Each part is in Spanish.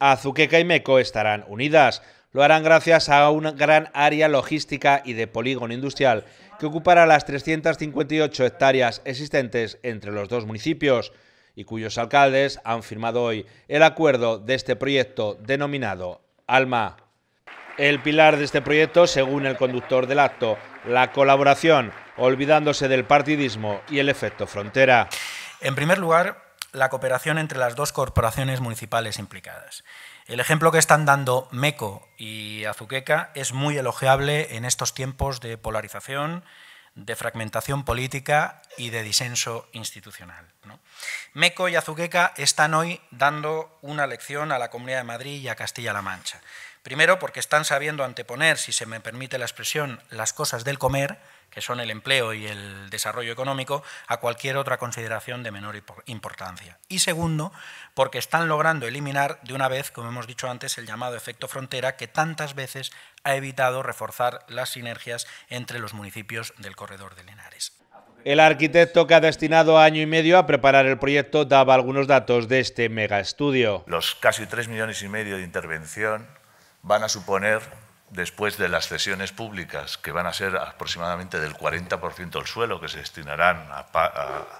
Azuqueca y Meco estarán unidas. Lo harán gracias a una gran área logística y de polígono industrial que ocupará las 358 hectáreas existentes entre los dos municipios y cuyos alcaldes han firmado hoy el acuerdo de este proyecto denominado ALMA. El pilar de este proyecto, según el conductor del acto, la colaboración, olvidándose del partidismo y el efecto frontera. En primer lugar, la cooperación entre las dos corporaciones municipales implicadas. El ejemplo que están dando Meco y Azuqueca es muy elogiable en estos tiempos de polarización, de fragmentación política y de disenso institucional. Meco y Azuqueca están hoy dando una lección a la Comunidad de Madrid y a Castilla-La Mancha. Primero, porque están sabiendo anteponer, si se me permite la expresión, las cosas del comer, que son el empleo y el desarrollo económico, a cualquier otra consideración de menor importancia. Y segundo, porque están logrando eliminar de una vez, como hemos dicho antes, el llamado efecto frontera, que tantas veces ha evitado reforzar las sinergias entre los municipios del corredor de Linares. El arquitecto que ha destinado año y medio a preparar el proyecto daba algunos datos de este mega estudio. Los casi tres millones y medio de intervención van a suponer, después de las cesiones públicas, que van a ser aproximadamente del 40% del suelo, que se destinarán a,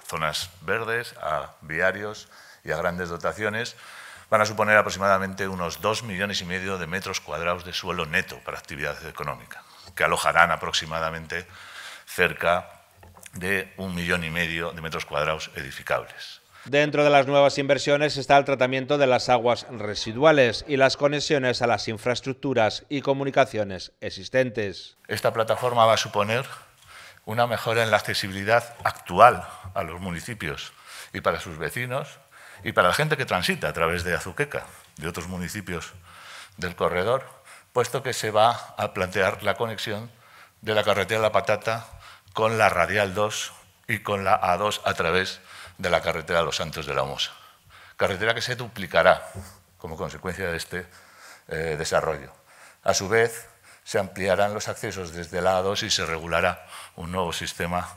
zonas verdes, a viarios y a grandes dotaciones, van a suponer aproximadamente unos 2 millones y medio de metros cuadrados de suelo neto para actividad económica, que alojarán aproximadamente cerca de un millón y medio de metros cuadrados edificables. Dentro de las nuevas inversiones está el tratamiento de las aguas residuales y las conexiones a las infraestructuras y comunicaciones existentes. Esta plataforma va a suponer una mejora en la accesibilidad actual a los municipios y para sus vecinos y para la gente que transita a través de Azuqueca, de otros municipios del corredor, puesto que se va a plantear la conexión de la carretera la Patata con la Radial 2 y con la A2 a través de la carretera los Santos de la Mosa. Carretera que se duplicará como consecuencia de este eh, desarrollo. A su vez, se ampliarán los accesos desde lados... y se regulará un nuevo sistema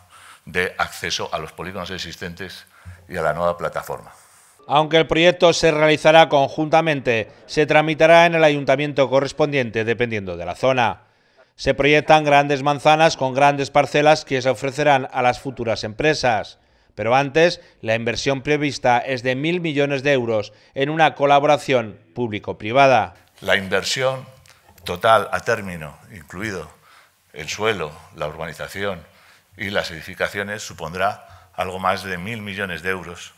de acceso a los polígonos existentes y a la nueva plataforma. Aunque el proyecto se realizará conjuntamente, se tramitará en el ayuntamiento correspondiente dependiendo de la zona. Se proyectan grandes manzanas con grandes parcelas que se ofrecerán a las futuras empresas. Pero antes, la inversión prevista es de mil millones de euros en una colaboración público-privada. La inversión total a término, incluido el suelo, la urbanización y las edificaciones, supondrá algo más de mil millones de euros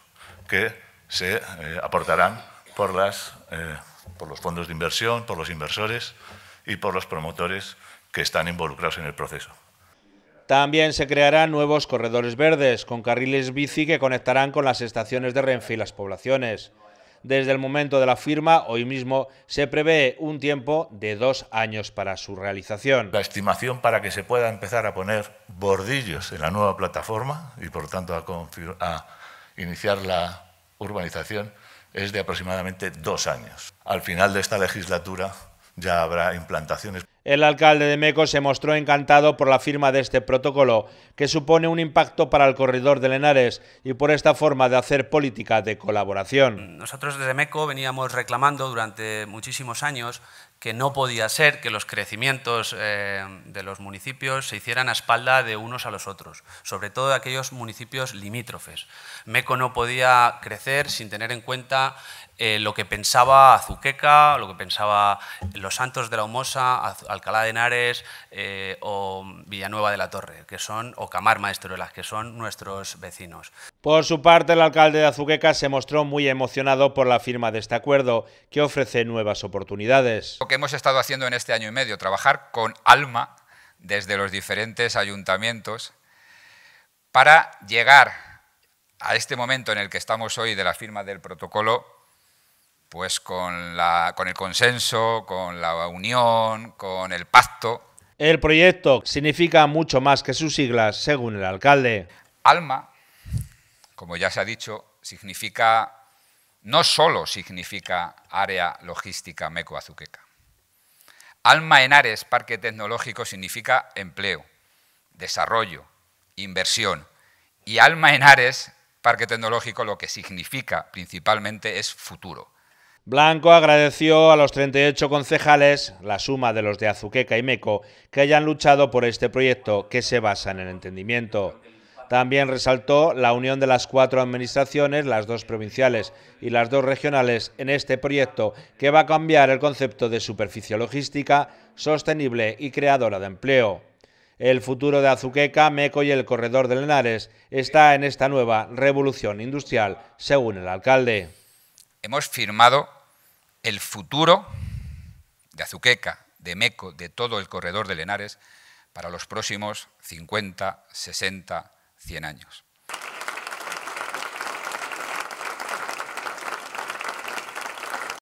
que se eh, aportarán por, las, eh, por los fondos de inversión, por los inversores y por los promotores que están involucrados en el proceso. También se crearán nuevos corredores verdes con carriles bici que conectarán con las estaciones de Renfe y las poblaciones. Desde el momento de la firma, hoy mismo, se prevé un tiempo de dos años para su realización. La estimación para que se pueda empezar a poner bordillos en la nueva plataforma y, por tanto, a, a iniciar la urbanización es de aproximadamente dos años. Al final de esta legislatura ya habrá implantaciones. El alcalde de Meco se mostró encantado por la firma de este protocolo, que supone un impacto para el corredor de Lenares y por esta forma de hacer política de colaboración. Nosotros desde Meco veníamos reclamando durante muchísimos años que no podía ser que los crecimientos eh, de los municipios se hicieran a espalda de unos a los otros, sobre todo de aquellos municipios limítrofes. Meco no podía crecer sin tener en cuenta eh, lo que pensaba Azuqueca, lo que pensaba Los Santos de la Humosa, Alcalá de Henares eh, o Villanueva de la Torre, que son, o Camar las que son nuestros vecinos. Por su parte, el alcalde de Azuqueca se mostró muy emocionado por la firma de este acuerdo, que ofrece nuevas oportunidades. Lo que hemos estado haciendo en este año y medio, trabajar con alma desde los diferentes ayuntamientos para llegar a este momento en el que estamos hoy de la firma del protocolo pues con, el consenso, con la unión, con el pacto. El proyecto significa mucho más que sus siglas, según el alcalde. Alma, como ya se ha dicho, significa no solo significa área logística Meco-Azuqueca. Alma en Ares, parque tecnológico, significa empleo, desarrollo, inversión. Y Alma en Ares, parque tecnológico, lo que significa principalmente es futuro. Blanco agradeció a los 38 concejales, la suma de los de Azuqueca y Meco, que hayan luchado por este proyecto que se basa en el entendimiento. También resaltó la unión de las cuatro administraciones, las dos provinciales y las dos regionales, en este proyecto que va a cambiar el concepto de superficie logística sostenible y creadora de empleo. El futuro de Azuqueca, Meco y el corredor de Lenares está en esta nueva revolución industrial, según el alcalde hemos firmado el futuro de Azuqueca, de Meco, de todo el corredor de Lenares para los próximos 50, 60, 100 años.